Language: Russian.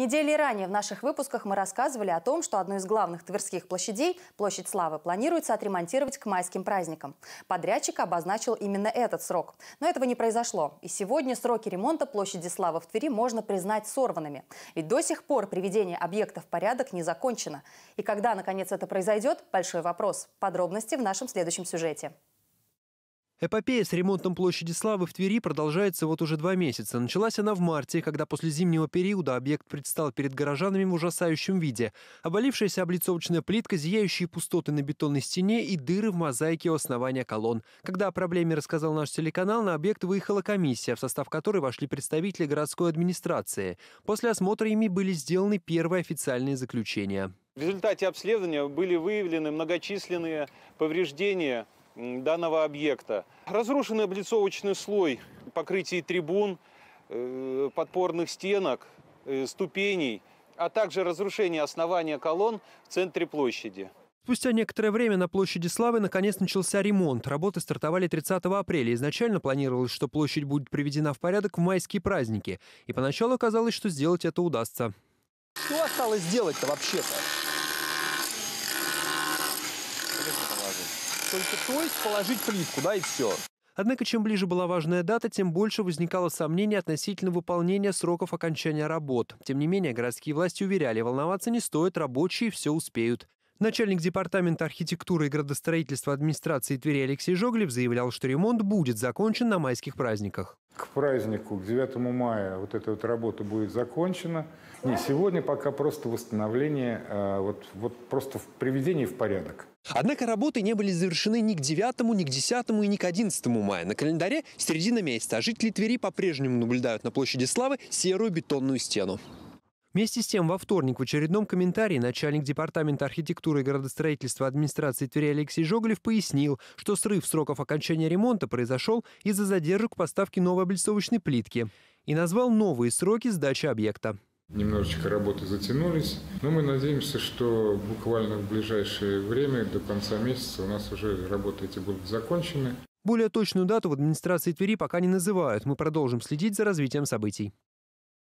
Недели ранее в наших выпусках мы рассказывали о том, что одну из главных тверских площадей, площадь Славы, планируется отремонтировать к майским праздникам. Подрядчик обозначил именно этот срок. Но этого не произошло. И сегодня сроки ремонта площади Славы в Твери можно признать сорванными. Ведь до сих пор приведение объекта в порядок не закончено. И когда, наконец, это произойдет, большой вопрос. Подробности в нашем следующем сюжете. Эпопея с ремонтом площади Славы в Твери продолжается вот уже два месяца. Началась она в марте, когда после зимнего периода объект предстал перед горожанами в ужасающем виде. Оболившаяся облицовочная плитка, зияющие пустоты на бетонной стене и дыры в мозаике у основания колонн. Когда о проблеме рассказал наш телеканал, на объект выехала комиссия, в состав которой вошли представители городской администрации. После осмотра ими были сделаны первые официальные заключения. В результате обследования были выявлены многочисленные повреждения данного объекта. Разрушенный облицовочный слой покрытий трибун, э, подпорных стенок, э, ступеней, а также разрушение основания колонн в центре площади. Спустя некоторое время на площади Славы наконец начался ремонт. Работы стартовали 30 апреля. Изначально планировалось, что площадь будет приведена в порядок в майские праздники. И поначалу казалось, что сделать это удастся. Что осталось сделать то вообще-то? только то есть положить плитку, да, и все. Однако, чем ближе была важная дата, тем больше возникало сомнений относительно выполнения сроков окончания работ. Тем не менее, городские власти уверяли, волноваться не стоит, рабочие все успеют. Начальник департамента архитектуры и градостроительства администрации Твери Алексей Жоглев заявлял, что ремонт будет закончен на майских праздниках. К празднику, к 9 мая вот эта вот работа будет закончена. Не, сегодня пока просто восстановление, а, вот, вот просто в приведении в порядок. Однако работы не были завершены ни к 9, ни к 10 и ни к 11 мая. На календаре середина месяца, а жители Твери по-прежнему наблюдают на площади Славы серую бетонную стену. Вместе с тем, во вторник в очередном комментарии начальник Департамента архитектуры и городостроительства администрации Твери Алексей Жоголев пояснил, что срыв сроков окончания ремонта произошел из-за задержек поставки новой облицовочной плитки и назвал новые сроки сдачи объекта. Немножечко работы затянулись, но мы надеемся, что буквально в ближайшее время, до конца месяца, у нас уже работы эти будут закончены. Более точную дату в администрации Твери пока не называют. Мы продолжим следить за развитием событий.